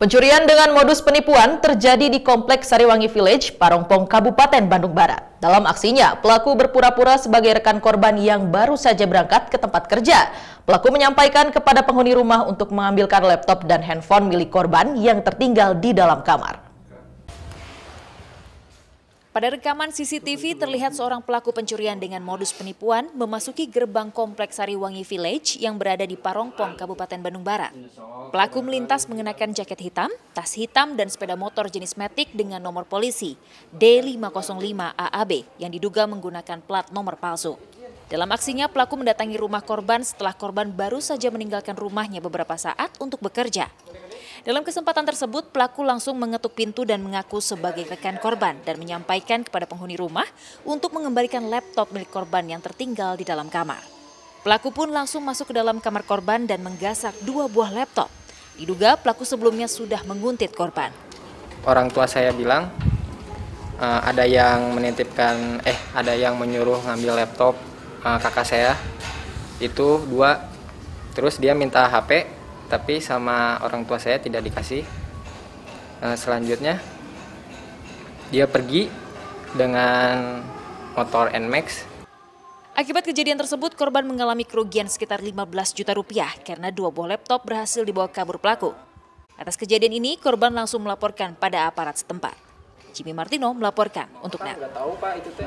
Pencurian dengan modus penipuan terjadi di Kompleks Sariwangi Village, Parongpong, Kabupaten Bandung Barat. Dalam aksinya, pelaku berpura-pura sebagai rekan korban yang baru saja berangkat ke tempat kerja. Pelaku menyampaikan kepada penghuni rumah untuk mengambilkan laptop dan handphone milik korban yang tertinggal di dalam kamar. Pada rekaman CCTV terlihat seorang pelaku pencurian dengan modus penipuan memasuki gerbang kompleks Sariwangi Village yang berada di Parongpong, Kabupaten Bandung Barat. Pelaku melintas mengenakan jaket hitam, tas hitam dan sepeda motor jenis Matic dengan nomor polisi D505AAB yang diduga menggunakan plat nomor palsu. Dalam aksinya, pelaku mendatangi rumah korban setelah korban baru saja meninggalkan rumahnya beberapa saat untuk bekerja. Dalam kesempatan tersebut, pelaku langsung mengetuk pintu dan mengaku sebagai rekan korban dan menyampaikan kepada penghuni rumah untuk mengembalikan laptop milik korban yang tertinggal di dalam kamar. Pelaku pun langsung masuk ke dalam kamar korban dan menggasak dua buah laptop. Diduga pelaku sebelumnya sudah menguntit korban. Orang tua saya bilang uh, ada yang menitipkan eh ada yang menyuruh ngambil laptop uh, kakak saya itu dua terus dia minta HP tapi sama orang tua saya tidak dikasih uh, selanjutnya dia pergi dengan motor Nmax Akibat kejadian tersebut, korban mengalami kerugian sekitar 15 juta rupiah karena dua buah laptop berhasil dibawa kabur pelaku. Atas kejadian ini, korban langsung melaporkan pada aparat setempat. Jimmy Martino melaporkan untuk NET.